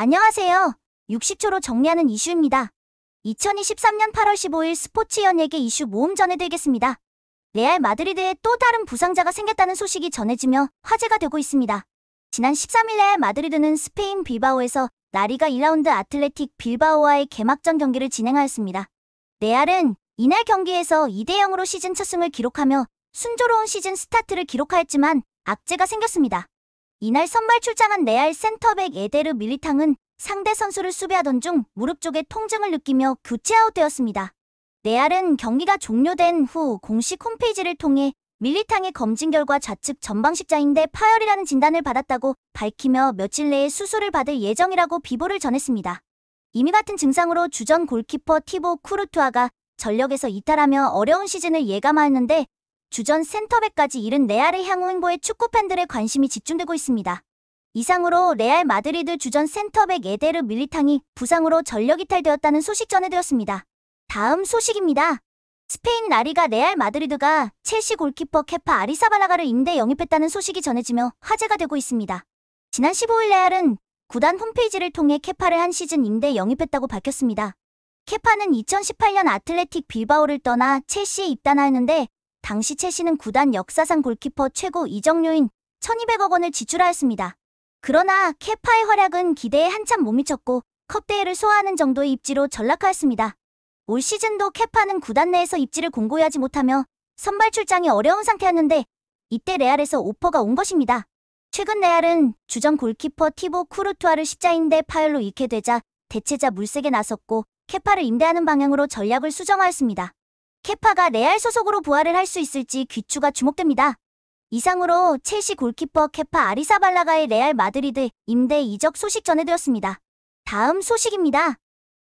안녕하세요. 60초로 정리하는 이슈입니다. 2023년 8월 15일 스포츠 연예계 이슈 모음 전해드리겠습니다. 레알 마드리드에 또 다른 부상자가 생겼다는 소식이 전해지며 화제가 되고 있습니다. 지난 13일 레알 마드리드는 스페인 빌바오에서 나리가 1라운드 아틀레틱 빌바오와의 개막전 경기를 진행하였습니다. 레알은 이날 경기에서 2대0으로 시즌 첫 승을 기록하며 순조로운 시즌 스타트를 기록하였지만 악재가 생겼습니다. 이날 선발 출장한 레알 센터백 에데르 밀리탕은 상대 선수를 수비하던 중 무릎 쪽에 통증을 느끼며 교체 아웃되었습니다. 레알은 경기가 종료된 후 공식 홈페이지를 통해 밀리탕의 검진 결과 좌측 전방식자인데 파열이라는 진단을 받았다고 밝히며 며칠 내에 수술을 받을 예정이라고 비보를 전했습니다. 이미 같은 증상으로 주전 골키퍼 티보 쿠르투아가 전력에서 이탈하며 어려운 시즌을 예감하였는데 주전 센터백까지 잃은 레알의 향후 행보에 축구 팬들의 관심이 집중되고 있습니다. 이상으로 레알 마드리드 주전 센터백 에데르 밀리탕이 부상으로 전력 이탈되었다는 소식 전해드렸습니다. 다음 소식입니다. 스페인 라리가 레알 마드리드가 첼시 골키퍼 케파 아리사발라가를 임대 영입했다는 소식이 전해지며 화제가 되고 있습니다. 지난 15일 레알은 구단 홈페이지를 통해 케파를 한 시즌 임대 영입했다고 밝혔습니다. 케파는 2018년 아틀레틱 빌바오를 떠나 첼시에 입단하였는데 당시 첼시는 구단 역사상 골키퍼 최고 이적료인 1200억 원을 지출하였습니다. 그러나 케파의 활약은 기대에 한참 못 미쳤고 컵대회를 소화하는 정도의 입지로 전락하였습니다. 올 시즌도 케파는 구단 내에서 입지를 공고히 하지 못하며 선발 출장이 어려운 상태였는데 이때 레알에서 오퍼가 온 것입니다. 최근 레알은 주전 골키퍼 티보 쿠르투아를 십자인대 파열로 잃게 되자 대체자 물색에 나섰고 케파를 임대하는 방향으로 전략을 수정하였습니다. 케파가 레알 소속으로 부활을 할 수 있을지 귀추가 주목됩니다. 이상으로 첼시 골키퍼 케파 아리사발라가의 레알 마드리드 임대 이적 소식 전해드렸습니다. 다음 소식입니다.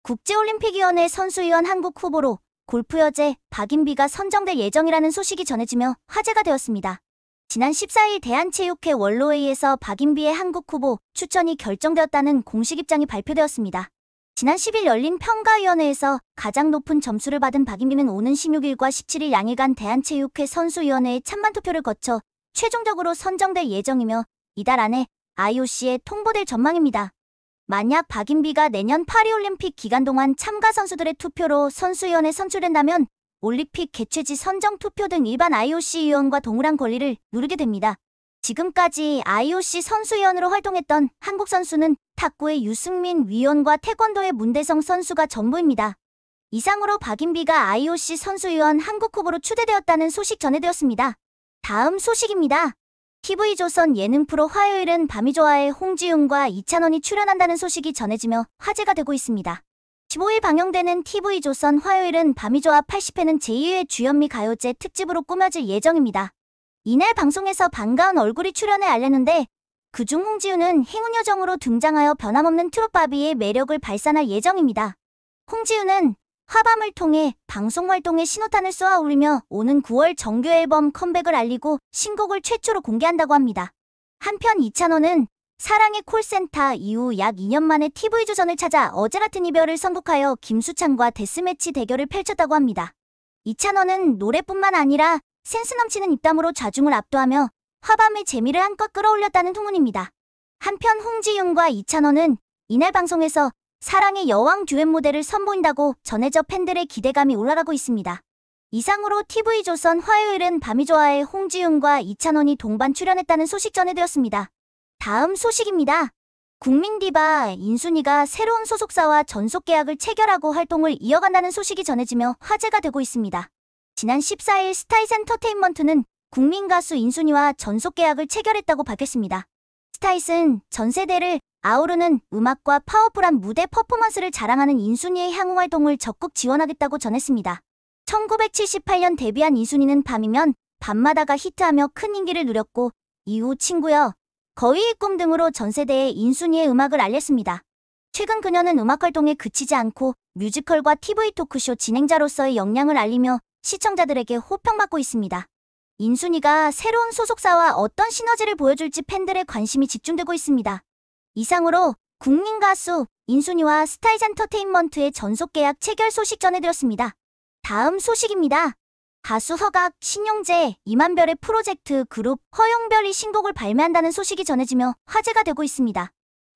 국제올림픽위원회 선수위원 한국 후보로 골프 여제 박인비가 선정될 예정이라는 소식이 전해지며 화제가 되었습니다. 지난 14일 대한체육회 원로회의에서 박인비의 한국 후보 추천이 결정되었다는 공식 입장이 발표되었습니다. 지난 10일 열린 평가위원회에서 가장 높은 점수를 받은 박인비는 오는 16일과 17일 양일간 대한체육회 선수위원회의 찬반 투표를 거쳐 최종적으로 선정될 예정이며 이달 안에 IOC에 통보될 전망입니다. 만약 박인비가 내년 파리올림픽 기간 동안 참가 선수들의 투표로 선수위원회 선출된다면 올림픽 개최지 선정 투표 등 일반 IOC 위원과 동일한 권리를 누르게 됩니다. 지금까지 IOC 선수위원으로 활동했던 한국 선수는 탁구의 유승민 위원과 태권도의 문대성 선수가 전부입니다. 이상으로 박인비가 IOC 선수위원 한국컵보로 추대되었다는 소식 전해드렸습니다. 다음 소식입니다. TV조선 예능 프로 화요일은 밤이 좋아의 홍지윤과 이찬원이 출연한다는 소식이 전해지며 화제가 되고 있습니다. 15일 방영되는 TV조선 화요일은 밤이 좋아 80회는 제2회 주연미 가요제 특집으로 꾸며질 예정입니다. 이날 방송에서 반가운 얼굴이 출연해 알렸는데 그중 홍지윤은 행운 여정으로 등장하여 변함없는 트롯바비의 매력을 발산할 예정입니다. 홍지윤은 화밤을 통해 방송 활동에 신호탄을 쏘아 올리며 오는 9월 정규 앨범 컴백을 알리고 신곡을 최초로 공개한다고 합니다. 한편 이찬원은 사랑의 콜센터 이후 약 2년 만에 TV조선을 찾아 어제 같은 이별을 선곡하여 김수찬과 데스매치 대결을 펼쳤다고 합니다. 이찬원은 노래뿐만 아니라 센스 넘치는 입담으로 좌중을 압도하며 화밤의 재미를 한껏 끌어올렸다는 소문입니다. 한편 홍지윤과 이찬원은 이날 방송에서 사랑의 여왕 듀엣 모델을 선보인다고 전해져 팬들의 기대감이 올라가고 있습니다. 이상으로 TV조선 화요일은 밤이 좋아해 홍지윤과 이찬원이 동반 출연했다는 소식 전해드렸습니다. 다음 소식입니다. 국민디바 인순이가 새로운 소속사와 전속계약을 체결하고 활동을 이어간다는 소식이 전해지며 화제가 되고 있습니다. 지난 14일 스타이센터테인먼트는 국민 가수 인순이와 전속 계약을 체결했다고 밝혔습니다. 스타잇은 전 세대를 아우르는 음악과 파워풀한 무대 퍼포먼스를 자랑하는 인순이의 향후 활동을 적극 지원하겠다고 전했습니다. 1978년 데뷔한 인순이는 밤이면 밤마다가 히트하며 큰 인기를 누렸고 이후 친구여, 거위의 꿈 등으로 전 세대에 인순이의 음악을 알렸습니다. 최근 그녀는 음악 활동에 그치지 않고 뮤지컬과 TV 토크쇼 진행자로서의 역량을 알리며 시청자들에게 호평받고 있습니다. 인순이가 새로운 소속사와 어떤 시너지를 보여줄지 팬들의 관심이 집중되고 있습니다. 이상으로 국민 가수 인순이와 스타이즈 엔터테인먼트의 전속 계약 체결 소식 전해드렸습니다. 다음 소식입니다. 가수 허각, 신용재, 이만별의 프로젝트 그룹 허용별이 신곡을 발매한다는 소식이 전해지며 화제가 되고 있습니다.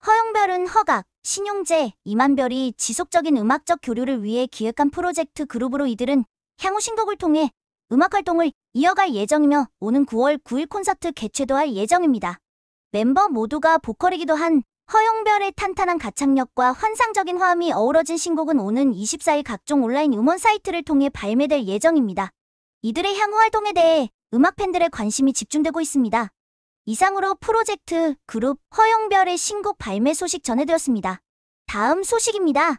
허용별은 허각, 신용재, 이만별이 지속적인 음악적 교류를 위해 기획한 프로젝트 그룹으로 이들은 향후 신곡을 통해 음악 활동을 이어갈 예정이며 오는 9월 9일 콘서트 개최도 할 예정입니다. 멤버 모두가 보컬이기도 한 허용별의 탄탄한 가창력과 환상적인 화음이 어우러진 신곡은 오는 24일 각종 온라인 음원 사이트를 통해 발매될 예정입니다. 이들의 향후 활동에 대해 음악 팬들의 관심이 집중되고 있습니다. 이상으로 프로젝트, 그룹, 허용별의 신곡 발매 소식 전해드렸습니다. 다음 소식입니다.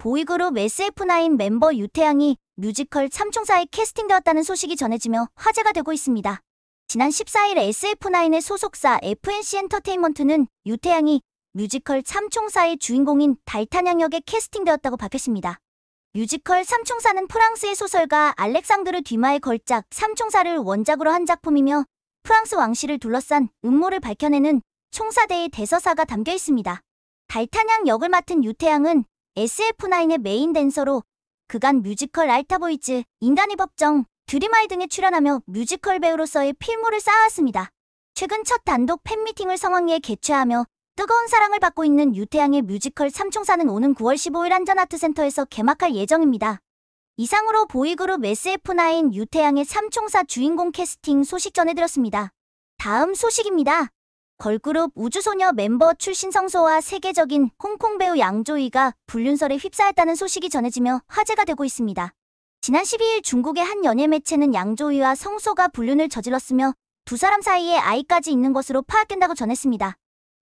보이그룹 SF9 멤버 유태양이 뮤지컬 3총사에 캐스팅되었다는 소식이 전해지며 화제가 되고 있습니다. 지난 14일 SF9의 소속사 FNC 엔터테인먼트는 유태양이 뮤지컬 3총사의 주인공인 달탄양 역에 캐스팅되었다고 밝혔습니다. 뮤지컬 3총사는 프랑스의 소설가 알렉상드르 뒤마의 걸작 3총사를 원작으로 한 작품이며 프랑스 왕실을 둘러싼 음모를 밝혀내는 총사대의 대서사가 담겨 있습니다. 달탄양 역을 맡은 유태양은 SF9의 메인 댄서로 그간 뮤지컬 알타보이즈, 인간의 법정, 드림아이 등에 출연하며 뮤지컬 배우로서의 필모를 쌓아왔습니다. 최근 첫 단독 팬미팅을 성황리에 개최하며 뜨거운 사랑을 받고 있는 유태양의 뮤지컬 삼총사는 오는 9월 15일 한전아트센터에서 개막할 예정입니다. 이상으로 보이그룹 SF9 유태양의 삼총사 주인공 캐스팅 소식 전해드렸습니다. 다음 소식입니다. 걸그룹 우주소녀 멤버 출신 성소와 세계적인 홍콩 배우 양조위가 불륜설에 휩싸였다는 소식이 전해지며 화제가 되고 있습니다. 지난 12일 중국의 한 연예 매체는 양조위와 성소가 불륜을 저질렀으며 두 사람 사이에 아이까지 있는 것으로 파악된다고 전했습니다.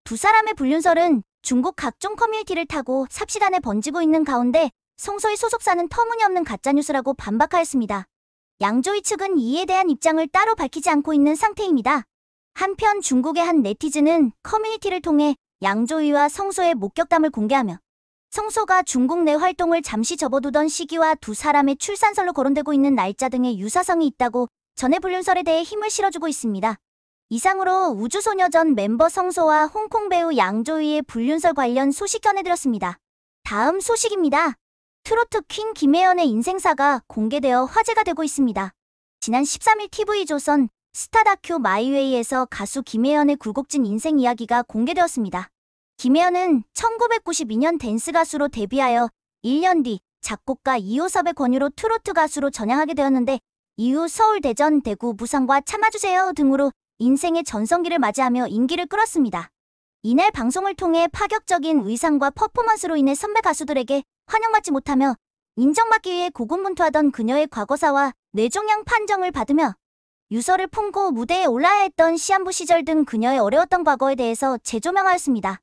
두 사람의 불륜설은 중국 각종 커뮤니티를 타고 삽시간에 번지고 있는 가운데 성소의 소속사는 터무니없는 가짜뉴스라고 반박하였습니다. 양조위 측은 이에 대한 입장을 따로 밝히지 않고 있는 상태입니다. 한편 중국의 한 네티즌은 커뮤니티를 통해 양조위와 성소의 목격담을 공개하며 성소가 중국 내 활동을 잠시 접어두던 시기와 두 사람의 출산설로 거론되고 있는 날짜 등의 유사성이 있다고 전해 불륜설에 대해 힘을 실어주고 있습니다. 이상으로 우주소녀전 멤버 성소와 홍콩 배우 양조위의 불륜설 관련 소식 전해드렸습니다. 다음 소식입니다. 트로트 퀸 김혜연의 인생사가 공개되어 화제가 되고 있습니다. 지난 13일 TV조선 스타 다큐 마이웨이에서 가수 김혜연의 굴곡진 인생 이야기가 공개되었습니다. 김혜연은 1992년 댄스 가수로 데뷔하여 1년 뒤 작곡가 이호섭의 권유로 트로트 가수로 전향하게 되었는데 이후 서울, 대전, 대구, 부산과 참아주세요 등으로 인생의 전성기를 맞이하며 인기를 끌었습니다. 이날 방송을 통해 파격적인 의상과 퍼포먼스로 인해 선배 가수들에게 환영받지 못하며 인정받기 위해 고군분투하던 그녀의 과거사와 뇌종양 판정을 받으며 유서를 품고 무대에 올라야 했던 시한부 시절 등 그녀의 어려웠던 과거에 대해서 재조명하였습니다.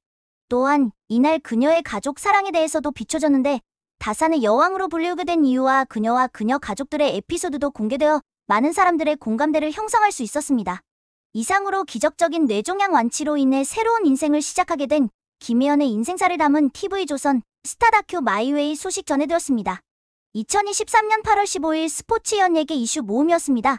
또한 이날 그녀의 가족 사랑에 대해서도 비춰졌는데 다산의 여왕으로 불리우게 된 이유와 그녀와 그녀 가족들의 에피소드도 공개되어 많은 사람들의 공감대를 형성할 수 있었습니다. 이상으로 기적적인 뇌종양 완치로 인해 새로운 인생을 시작하게 된 김혜연의 인생사를 담은 TV조선 스타 다큐 마이웨이 소식 전해드렸습니다. 2023년 8월 15일 스포츠 연예계 이슈 모음이었습니다.